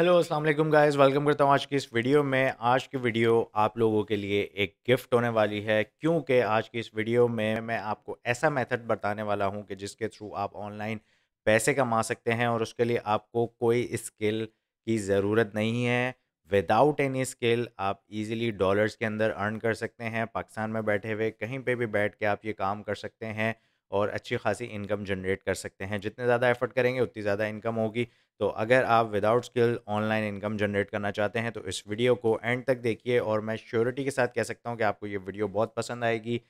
hello अस्सलाम वालेकुम guys welcome करता हूँ आज की इस वीडियो में आज की वीडियो आप लोगों के लिए एक गिफ्ट होने वाली है क्योंकि आज की इस वीडियो में मैं आपको ऐसा मेथड बताने वाला हूँ कि जिसके थ्रू आप ऑनलाइन पैसे कमा सकते हैं और उसके लिए आपको कोई स्किल की ज़रूरत नहीं है विदाउट एनी स्किल आप इजीली डॉलर्स के अंदर अर्न कर सकते हैं पाकिस्तान में बैठे हुए कहीं पे भी बैठ के आप ये काम कर सकते हैं और अच्छी खासी इनकम जनरेट कर सकते हैं जितने ज़्यादा एफर्ट करेंगे उतनी ज़्यादा इनकम होगी तो अगर आप without skill online income generate करना चाहते हैं तो इस वीडियो को एंड तक देखिए और मैं श्योरिटी के साथ कह सकता हूँ कि आपको ये वीडियो बहुत पसंद आएगी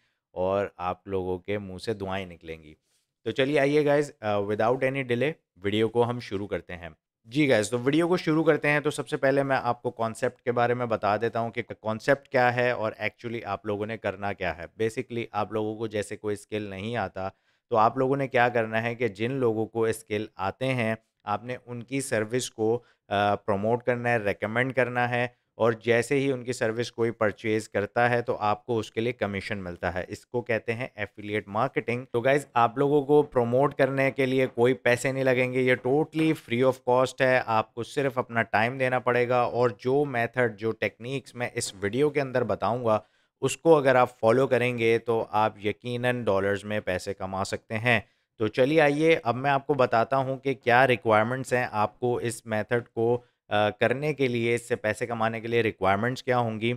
और आप लोगों के मुँह से दुआएँ निकलेंगी तो चलिए आइए guys without any delay video को हम शुरू करते हैं जी गैस तो वीडियो को शुरू करते हैं तो सबसे पहले मैं आपको कॉन्सेप्ट के बारे में बता देता हूँ कि कॉन्सेप्ट क्या है और एक्चुअली आप लोगों ने करना क्या है बेसिकली आप लोगों को जैसे कोई स्किल नहीं आता तो आप लोगों ने क्या करना है कि जिन लोगों को स्किल आते हैं आपने उनकी सर्विस को प्रमोट करना है रिकमेंड करना है और जैसे ही उनकी सर्विस कोई परचेज करता है तो आपको उसके लिए कमीशन मिलता है इसको कहते हैं एफिलिएट मार्केटिंग तो गाइज आप लोगों को प्रमोट करने के लिए कोई पैसे नहीं लगेंगे ये टोटली फ्री ऑफ कॉस्ट है आपको सिर्फ अपना टाइम देना पड़ेगा और जो मेथड जो टेक्निक्स मैं इस वीडियो के अंदर बताऊँगा उसको अगर आप फॉलो करेंगे तो आप यकीन डॉलर्स में पैसे कमा सकते हैं तो चलिए आइए अब मैं आपको बताता हूँ कि क्या रिक्वायरमेंट्स हैं आपको इस मेथड को करने के लिए इससे पैसे कमाने के लिए रिक्वायरमेंट्स क्या होंगी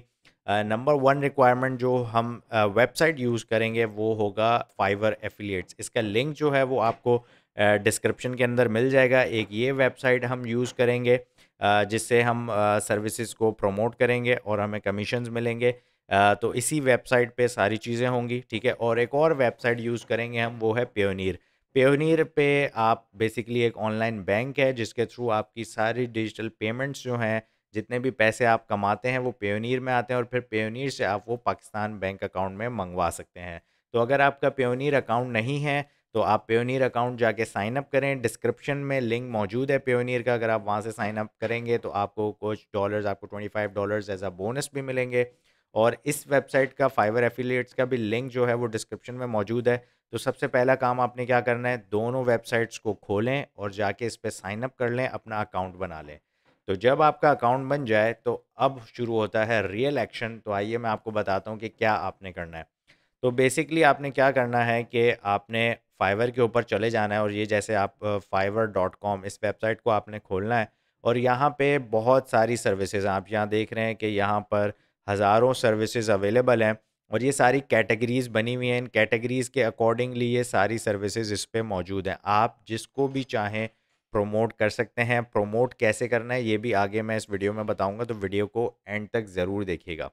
नंबर वन रिक्वायरमेंट जो हम वेबसाइट यूज़ करेंगे वो होगा फाइवर एफिलिएट्स इसका लिंक जो है वो आपको डिस्क्रिप्शन के अंदर मिल जाएगा एक ये वेबसाइट हम यूज़ करेंगे जिससे हम सर्विसेज को प्रमोट करेंगे और हमें कमीशन मिलेंगे तो इसी वेबसाइट पे सारी चीज़ें होंगी ठीक है और एक और वेबसाइट यूज़ करेंगे हम वो है प्योनीर पेयोनियर पे आप बेसिकली एक ऑनलाइन बैंक है जिसके थ्रू आपकी सारी डिजिटल पेमेंट्स जो हैं जितने भी पैसे आप कमाते हैं वो पेयोनियर में आते हैं और फिर पेयोनियर से आप वो पाकिस्तान बैंक अकाउंट में मंगवा सकते हैं तो अगर आपका पेयोनियर अकाउंट नहीं है तो आप पेयोनियर अकाउंट जाके साइन अप करें डिस्क्रिप्शन में लिंक मौजूद है पेयोनियर का अगर आप वहाँ से साइन अप करेंगे तो आपको कुछ डॉलर्स आपको twenty five dollars as a bonus भी मिलेंगे और इस वेबसाइट का फाइवर एफिलिएट्स का भी लिंक जो है वो डिस्क्रिप्शन में मौजूद है तो सबसे पहला काम आपने क्या करना है दोनों वेबसाइट्स को खोलें और जाके इस पर साइनअप कर लें अपना अकाउंट बना लें तो जब आपका अकाउंट बन जाए तो अब शुरू होता है रियल एक्शन तो आइए मैं आपको बताता हूँ कि क्या आपने करना है तो बेसिकली आपने क्या करना है कि आपने फाइवर के ऊपर चले जाना है और ये जैसे आप फाइवर डॉट कॉम इस वेबसाइट को आपने खोलना है और यहाँ पे बहुत सारी सर्विसेज आप यहाँ देख रहे हैं कि यहाँ पर हज़ारों सर्विसेज अवेलेबल हैं और ये सारी कैटेगरीज बनी हुई हैं इन कैटेगरीज़ के अकॉर्डिंगली ये सारी सर्विसेज इस पर मौजूद हैं आप जिसको भी चाहें प्रोमोट कर सकते हैं प्रोमोट कैसे करना है ये भी आगे मैं इस वीडियो में बताऊंगा तो वीडियो को एंड तक ज़रूर देखिएगा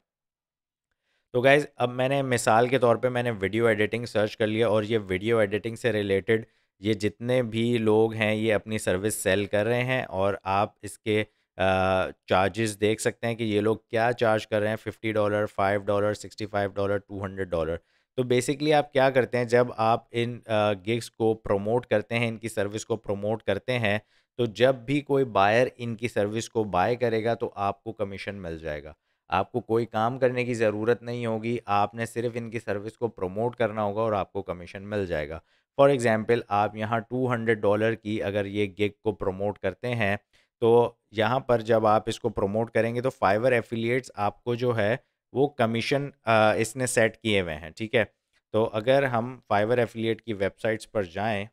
तो गाइज़ अब मैंने मिसाल के तौर पे मैंने वीडियो एडिटिंग सर्च कर लिया और ये वीडियो एडिटिंग से रिलेटेड ये जितने भी लोग हैं ये अपनी सर्विस सेल कर रहे हैं और आप इसके चार्जेस देख सकते हैं कि ये लोग क्या चार्ज कर रहे हैं fifty dollar five dollar sixty five dollar two hundred dollar तो बेसिकली आप क्या करते हैं जब आप इन गिग्स को प्रमोट करते हैं इनकी सर्विस को प्रमोट करते हैं तो जब भी कोई बायर इनकी सर्विस को बाय करेगा तो आपको कमीशन मिल जाएगा आपको कोई काम करने की ज़रूरत नहीं होगी आपने सिर्फ इनकी सर्विस को प्रमोट करना होगा और आपको कमीशन मिल जाएगा फॉर एग्ज़ाम्पल आप यहाँ टू हंड्रेड डॉलर की अगर ये गिग को प्रमोट करते हैं तो यहाँ पर जब आप इसको प्रमोट करेंगे तो फाइवर एफिलिएट्स आपको जो है वो कमीशन इसने सेट किए हुए हैं ठीक है तो अगर हम फाइवर एफिलिएट की वेबसाइट्स पर जाएं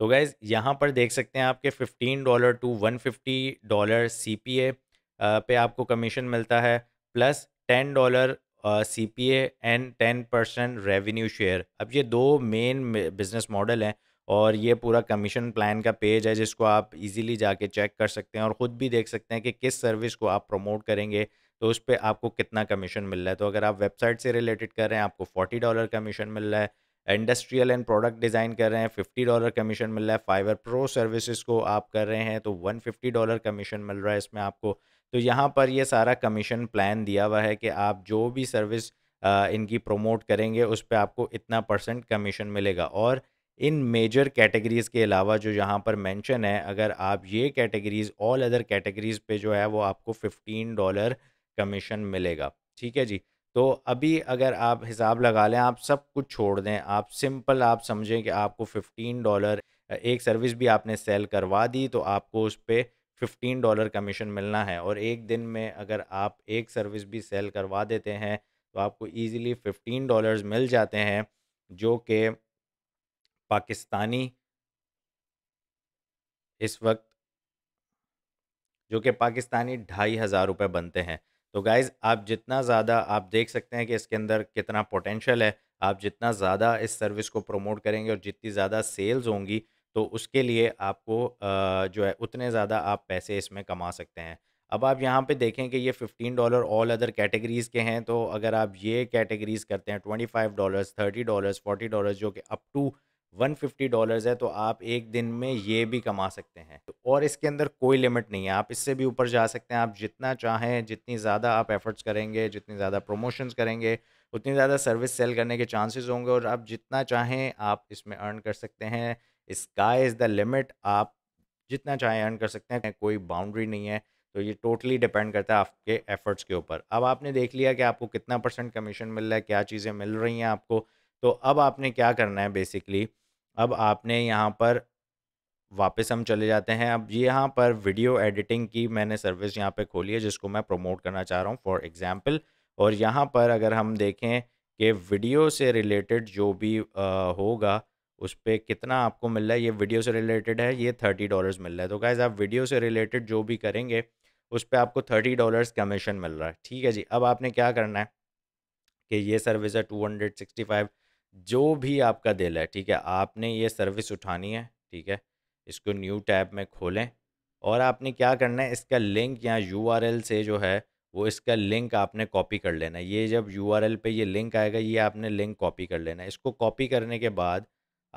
तो गैज़ यहाँ पर देख सकते हैं आपके fifteen dollar to one fifty dollar C P A पे आपको कमीशन मिलता है plus ten dollar C P A and ten percent revenue share अब ये दो मेन बिजनेस मॉडल हैं और ये पूरा कमीशन प्लान का पेज है जिसको आप इजीली जाके चेक कर सकते हैं और ख़ुद भी देख सकते हैं कि किस सर्विस को आप प्रमोट करेंगे तो उस पर आपको कितना कमीशन मिल रहा है तो अगर आप वेबसाइट से रिलेटेड कर रहे हैं आपको फोर्टी डॉलर कमीशन मिल रहा है इंडस्ट्रियल एंड प्रोडक्ट डिज़ाइन कर रहे हैं फिफ्टी डॉलर कमीशन मिल रहा है फाइवर प्रो सर्विसेज को आप कर रहे हैं तो वन फिफ्टी डॉलर कमीशन मिल रहा है इसमें आपको तो यहाँ पर ये सारा कमीशन प्लान दिया हुआ है कि आप जो भी सर्विस इनकी प्रमोट करेंगे उस पर आपको इतना परसेंट कमीशन मिलेगा और इन मेजर कैटेगरीज़ के अलावा जो यहाँ पर मेंशन है अगर आप ये कैटेगरीज़ ऑल अदर कैटेगरीज़ पे जो है वो आपको फिफ्टीन डॉलर कमीशन मिलेगा ठीक है जी तो अभी अगर आप हिसाब लगा लें आप सब कुछ छोड़ दें आप सिंपल आप समझें कि आपको फिफ्टीन डॉलर एक सर्विस भी आपने सेल करवा दी तो आपको उस पर फिफ्टीन डॉलर कमीशन मिलना है और एक दिन में अगर आप एक सर्विस भी सेल करवा देते हैं तो आपको ईज़िली फिफ्टीन डॉलर्स मिल जाते हैं जो कि पाकिस्तानी इस वक्त जो कि पाकिस्तानी ढाई हज़ार रुपये बनते हैं तो गाइज़ आप जितना ज़्यादा आप देख सकते हैं कि इसके अंदर कितना पोटेंशल है आप जितना ज़्यादा इस सर्विस को प्रमोट करेंगे और जितनी ज़्यादा सेल्स होंगी तो उसके लिए आपको जो है उतने ज़्यादा आप पैसे इसमें कमा सकते हैं अब आप यहाँ पे देखें कि ये fifteen dollar all other categories के हैं तो अगर आप ये कैटेगरीज़ करते हैं twenty five dollars thirty dollars forty dollars जो कि अप टू 150 है तो आप एक दिन में ये भी कमा सकते हैं तो और इसके अंदर कोई लिमिट नहीं है आप इससे भी ऊपर जा सकते हैं आप जितना चाहें जितनी ज़्यादा आप एफर्ट्स करेंगे जितनी ज़्यादा प्रमोशंस करेंगे उतनी ज़्यादा सर्विस सेल करने के चांसेस होंगे और आप जितना चाहें आप इसमें अर्न कर सकते हैं स्काई इज़ द लिमिट आप जितना चाहें अर्न कर सकते हैं कोई बाउंड्री नहीं है तो ये टोटली डिपेंड करता है आपके एफर्ट्स के ऊपर अब आपने देख लिया कि आपको कितना परसेंट कमीशन मिल रहा है क्या चीज़ें मिल रही हैं आपको तो अब आपने क्या करना है बेसिकली अब आपने यहाँ पर वापस हम चले जाते हैं अब यहाँ पर वीडियो एडिटिंग की मैंने सर्विस यहाँ पे खोली है जिसको मैं प्रमोट करना चाह रहा हूँ फॉर एग्ज़ाम्पल और यहाँ पर अगर हम देखें कि वीडियो से रिलेटेड जो भी आ, होगा उस पर कितना आपको मिल रहा है ये वीडियो से रिलेटेड है ये थर्टी डॉलर्स मिल रहा है तो गाइज़ आप वीडियो से रिलेटेड जो भी करेंगे उस पर आपको थर्टी डॉलर्स कमीशन मिल रहा है ठीक है जी अब आपने क्या करना है कि ये सर्विस है टू हंड्रेड सिक्सटी फाइव जो भी आपका दिल है ठीक है आपने ये सर्विस उठानी है ठीक है इसको न्यू टैब में खोलें और आपने क्या करना है इसका लिंक या यू से जो है वो इसका लिंक आपने कॉपी कर लेना है ये जब यू आर एल पर ये लिंक आएगा ये आपने लिंक कॉपी कर लेना है इसको कॉपी करने के बाद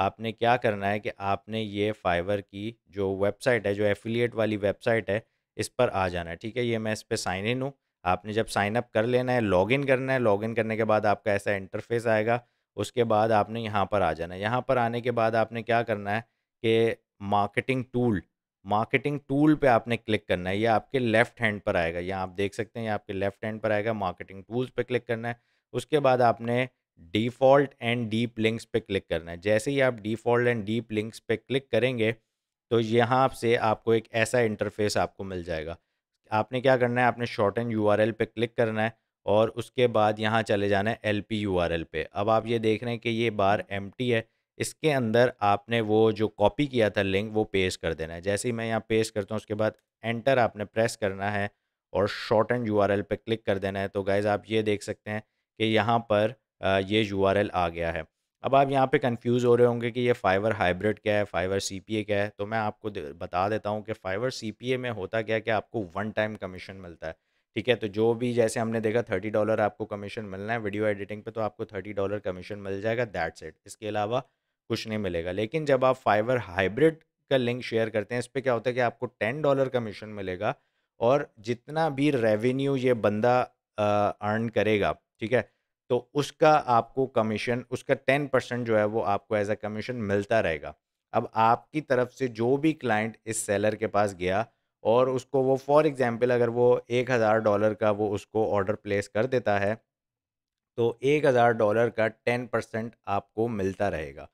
आपने क्या करना है कि आपने ये फाइवर की जो वेबसाइट है जो एफिलिएट वाली वेबसाइट है इस पर आ जाना है ठीक है ये मैं इस पर साइन इन हूँ आपने जब साइनअप कर लेना है लॉगिन करना है लॉगिन करने के बाद आपका ऐसा इंटरफेस आएगा उसके बाद आपने यहाँ पर आ जाना है यहाँ पर आने के बाद आपने क्या करना है कि मार्केटिंग टूल मार्केटिंग टूल पे आपने क्लिक करना है ये आपके लेफ्ट हैंड पर आएगा यहाँ आप देख सकते हैं ये आपके लेफ्ट हैंड पर आएगा मार्केटिंग टूल्स पे क्लिक करना है उसके बाद आपने डिफ़ॉल्ट एंड डीप लिंक्स पे क्लिक करना है जैसे ही आप डिफ़ॉल्ट एंड डीप लिंक्स पे क्लिक करेंगे तो यहाँ से आपको एक ऐसा इंटरफेस आपको मिल जाएगा आपने क्या करना है आपने शॉर्ट एंड यू पे क्लिक करना है और उसके बाद यहाँ चले जाना है L P U R L पे अब आप ये देख रहे हैं कि ये बार एम टी है इसके अंदर आपने वो जो कॉपी किया था लिंक वो पेस्ट कर देना है जैसे ही मैं यहाँ पेस्ट करता हूँ उसके बाद एंटर आपने प्रेस करना है और shortened U R L पर क्लिक कर देना है तो गाइज़ आप ये देख सकते हैं कि यहाँ पर ये यू आर एल आ गया है अब आप यहाँ पे कंफ्यूज हो रहे होंगे कि ये फाइवर हाइब्रिड क्या है फाइवर सी पी ए क्या है तो मैं आपको बता देता हूँ कि फाइवर सी पी ए में होता क्या है कि आपको वन टाइम कमीशन मिलता है ठीक है तो जो भी जैसे हमने देखा थर्टी डॉलर आपको कमीशन मिलना है वीडियो एडिटिंग पे तो आपको थर्टी डॉलर कमीशन मिल जाएगा दैट्स सेट इसके अलावा कुछ नहीं मिलेगा लेकिन जब आप फाइवर हाइब्रिड का लिंक शेयर करते हैं इस पर क्या होता है कि आपको टेन डॉलर कमीशन मिलेगा और जितना भी रेवेन्यू ये बंदा अर्न करेगा ठीक है तो उसका आपको कमीशन उसका टेन परसेंट जो है वो आपको एज अ कमीशन मिलता रहेगा अब आपकी तरफ से जो भी क्लाइंट इस सेलर के पास गया और उसको वो फॉर एग्ज़ाम्पल अगर वो एक हज़ार डॉलर का वो उसको ऑर्डर प्लेस कर देता है तो एक हज़ार डॉलर का टेन परसेंट आपको मिलता रहेगा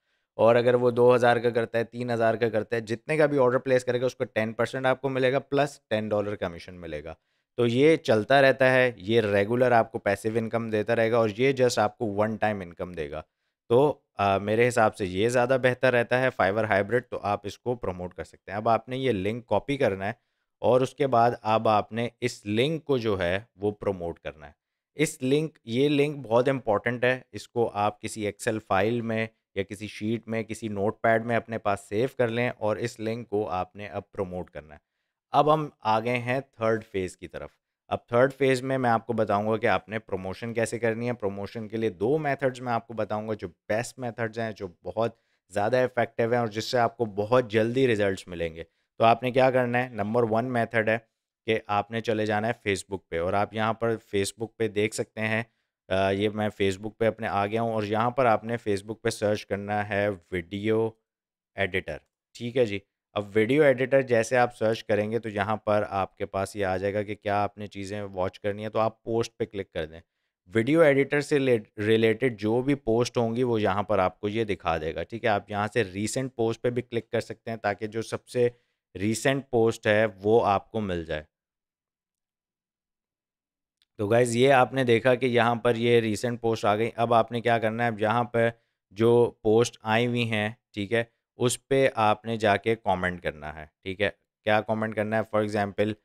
और अगर वो दो हज़ार का करता है तीन हज़ार का करता है जितने का भी ऑर्डर प्लेस करेगा उसको टेन परसेंट आपको मिलेगा प्लस टेन डॉलर कमीशन मिलेगा तो ये चलता रहता है ये रेगुलर आपको पैसिव इनकम देता रहेगा और ये जस्ट आपको वन टाइम इनकम देगा तो आ, मेरे हिसाब से ये ज़्यादा बेहतर रहता है फाइबर हाइब्रिड तो आप इसको प्रमोट कर सकते हैं अब आपने ये लिंक कॉपी करना है और उसके बाद अब आपने इस लिंक को जो है वो प्रमोट करना है इस लिंक ये लिंक बहुत इम्पॉर्टेंट है इसको आप किसी एक्सेल फाइल में या किसी शीट में किसी नोटपैड में अपने पास सेव कर लें और इस लिंक को आपने अब प्रमोट करना है अब हम आ गए हैं थर्ड फेज़ की तरफ अब थर्ड फेज़ में मैं आपको बताऊंगा कि आपने प्रमोशन कैसे करनी है प्रमोशन के लिए दो मेथड्स मैं आपको बताऊंगा जो बेस्ट मेथड्स हैं जो बहुत ज़्यादा इफेक्टिव हैं और जिससे आपको बहुत जल्दी रिजल्ट्स मिलेंगे तो आपने क्या करना है नंबर वन मेथड है कि आपने चले जाना है फेसबुक पे और आप यहाँ पर फेसबुक पे देख सकते हैं आ, ये मैं फेसबुक पे अपने आ गया हूँ और यहाँ पर आपने फेसबुक पे सर्च करना है वीडियो एडिटर ठीक है जी अब वीडियो एडिटर जैसे आप सर्च करेंगे तो यहाँ पर आपके पास ये आ जाएगा कि क्या आपने चीज़ें वॉच करनी है तो आप पोस्ट पर क्लिक कर दें वीडियो एडिटर से रिलेटेड जो भी पोस्ट होंगी वो यहाँ पर आपको ये दिखा देगा ठीक है आप यहाँ से रीसेंट पोस्ट पे भी क्लिक कर सकते हैं ताकि जो सबसे रीसेंट पोस्ट है वो आपको मिल जाए तो गाइज़ ये आपने देखा कि यहाँ पर ये रिसेंट पोस्ट आ गई अब आपने क्या करना है अब यहाँ पर जो पोस्ट आई हुई हैं ठीक है उस पर आपने जाके कमेंट करना है ठीक है क्या कमेंट करना है फॉर एग्ज़ाम्पल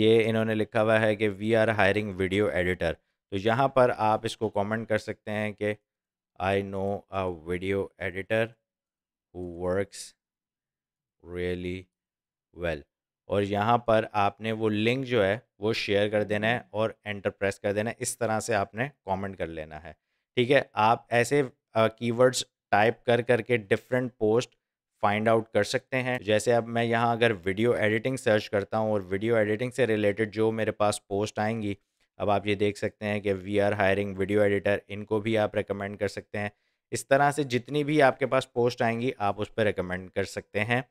ये इन्होंने लिखा हुआ है कि we are hiring video editor तो यहाँ पर आप इसको कमेंट कर सकते हैं कि I know a video editor who works really well और यहाँ पर आपने वो लिंक जो है वो शेयर कर देना है और एंटर प्रेस कर देना है इस तरह से आपने कमेंट कर लेना है ठीक है आप ऐसे कीवर्ड्स टाइप कर करके डिफरेंट पोस्ट फाइंड आउट कर सकते हैं जैसे अब मैं यहाँ अगर वीडियो एडिटिंग सर्च करता हूँ और वीडियो एडिटिंग से रिलेटेड जो मेरे पास पोस्ट आएंगी अब आप ये देख सकते हैं कि we are hiring video editor इनको भी आप रिकमेंड कर सकते हैं इस तरह से जितनी भी आपके पास पोस्ट आएंगी आप उस पर रिकमेंड कर सकते हैं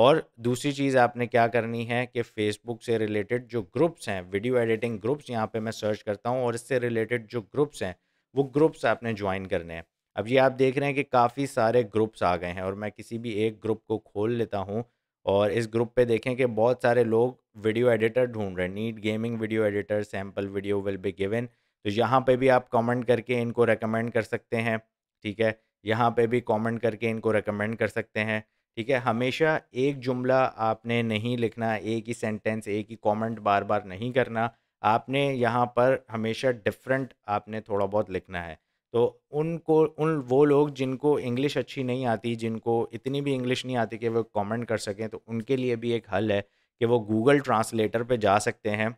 और दूसरी चीज़ आपने क्या करनी है कि फेसबुक से रिलेटेड जो ग्रुप्स हैं वीडियो एडिटिंग ग्रुप्स यहाँ पे मैं सर्च करता हूँ और इससे रिलेटेड जो ग्रुप्स हैं वो ग्रुप्स आपने ज्वाइन करने हैं अब ये आप देख रहे हैं कि काफ़ी सारे ग्रुप्स आ गए हैं और मैं किसी भी एक ग्रुप को खोल लेता हूँ और इस ग्रुप पे देखें कि बहुत सारे लोग वीडियो एडिटर ढूंढ रहे हैं need gaming video editor sample video will be given तो यहाँ पे भी आप कमेंट करके इनको रेकमेंड कर सकते हैं ठीक है यहाँ पे भी कमेंट करके इनको रेकमेंड कर सकते हैं ठीक है हमेशा एक जुमला आपने नहीं लिखना एक ही सेंटेंस एक ही कमेंट बार बार नहीं करना आपने यहाँ पर हमेशा डिफरेंट आपने थोड़ा बहुत लिखना है तो उनको उन वो लोग जिनको इंग्लिश अच्छी नहीं आती जिनको इतनी भी इंग्लिश नहीं आती कि वो कमेंट कर सकें तो उनके लिए भी एक हल है कि वो गूगल ट्रांसलेटर पे जा सकते हैं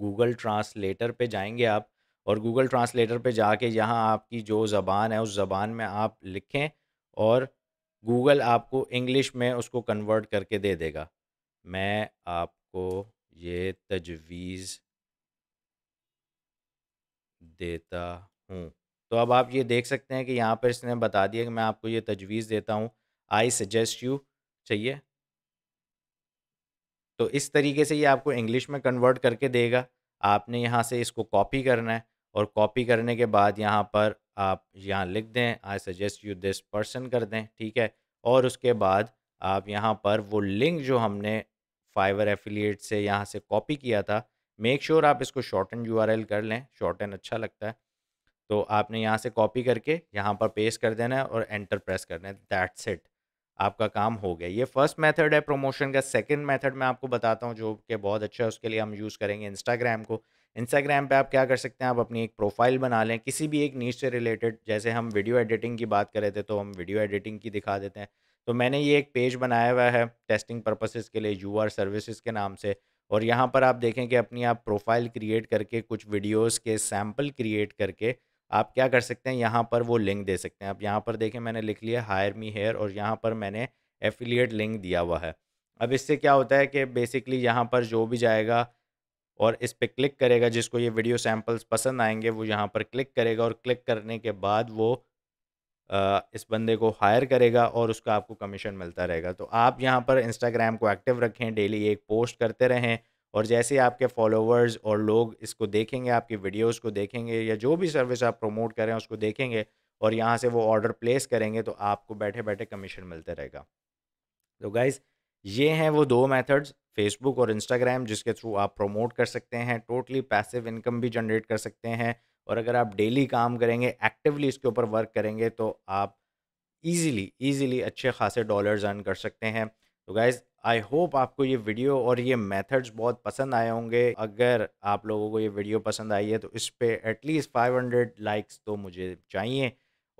गूगल ट्रांसलेटर पे जाएंगे आप और गूगल ट्रांसलेटर पे जाके यहाँ आपकी जो ज़बान है उस ज़बान में आप लिखें और गूगल आपको इंग्लिश में उसको कन्वर्ट करके दे देगा मैं आपको ये तजवीज़ देता हूँ तो अब आप ये देख सकते हैं कि यहाँ पर इसने बता दिया कि मैं आपको ये तजवीज़ देता हूँ आई सजेस्ट यू चाहिए तो इस तरीके से ये आपको इंग्लिश में कन्वर्ट करके देगा आपने यहाँ से इसको कॉपी करना है और कॉपी करने के बाद यहाँ पर आप यहाँ लिख दें I suggest you this person कर दें ठीक है और उसके बाद आप यहाँ पर वो लिंक जो हमने फाइवर एफिलिएट से यहाँ से कॉपी किया था मेक श्योर sure आप इसको शॉर्ट एंड यू कर लें शॉर्ट एंड अच्छा लगता है तो आपने यहाँ से कॉपी करके यहाँ पर पेस्ट कर देना है और एंटर प्रेस करना है दैट्स इट आपका काम हो गया ये फर्स्ट मेथड है प्रमोशन का सेकंड मेथड मैं आपको बताता हूँ जो कि बहुत अच्छा है उसके लिए हम यूज़ करेंगे इंस्टाग्राम को इंस्टाग्राम पे आप क्या कर सकते हैं आप अपनी एक प्रोफाइल बना लें किसी भी एक नीच से रिलेटेड जैसे हम वीडियो एडिटिंग की बात कर रहे थे तो हम वीडियो एडिटिंग की दिखा देते हैं तो मैंने ये एक पेज बनाया हुआ है टेस्टिंग पर्पसेस के लिए यू आर सर्विसेज के नाम से और यहाँ पर आप देखें कि अपनी आप प्रोफाइल क्रिएट करके कुछ वीडियोज़ के सैम्पल क्रिएट करके आप क्या कर सकते हैं यहाँ पर वो लिंक दे सकते हैं आप यहाँ पर देखें मैंने लिख लिया हायर मी हेयर और यहाँ पर मैंने एफिलिएट लिंक दिया हुआ है अब इससे क्या होता है कि बेसिकली यहाँ पर जो भी जाएगा और इस पर क्लिक करेगा जिसको ये वीडियो सैम्पल्स पसंद आएंगे वो यहाँ पर क्लिक करेगा और क्लिक करने के बाद वो इस बंदे को हायर करेगा और उसका आपको कमीशन मिलता रहेगा तो आप यहाँ पर इंस्टाग्राम को एक्टिव रखें डेली एक पोस्ट करते रहें और जैसे आपके फॉलोअर्स और लोग इसको देखेंगे आपकी वीडियोस को देखेंगे या जो भी सर्विस आप प्रमोट करें उसको देखेंगे और यहाँ से वो ऑर्डर प्लेस करेंगे तो आपको बैठे बैठे कमीशन मिलते रहेगा तो गाइज़ ये हैं वो दो मेथड्स फेसबुक और इंस्टाग्राम जिसके थ्रू आप प्रमोट कर सकते हैं टोटली पैसिव इनकम भी जनरेट कर सकते हैं और अगर आप डेली काम करेंगे एक्टिवली इसके ऊपर वर्क करेंगे तो आप ईजीली ईजीली अच्छे खासे डॉलर्स अर्न कर सकते हैं तो गाइज़ आई होप आपको ये वीडियो और ये मेथड्स बहुत पसंद आए होंगे अगर आप लोगों को ये वीडियो पसंद आई है तो इस पर एटलीस्ट फाइव हंड्रेड लाइक्स तो मुझे चाहिए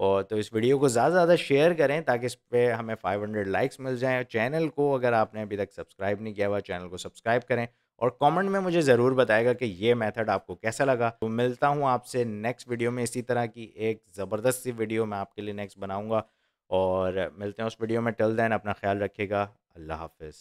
और तो इस वीडियो को ज़्यादा से ज़्यादा शेयर करें ताकि इस पर हमें 500 लाइक्स मिल जाएं चैनल को अगर आपने अभी तक सब्सक्राइब नहीं किया हुआ चैनल को सब्सक्राइब करें और कमेंट में मुझे ज़रूर बताएगा कि ये मेथड आपको कैसा लगा तो मिलता हूँ आपसे नेक्स्ट वीडियो में इसी तरह की एक ज़बरदस्त सी वीडियो मैं आपके लिए नेक्स्ट बनाऊँगा और मिलते हैं उस वीडियो में टिल दैन अपना ख्याल रखिएगा अल्लाह हाफिज़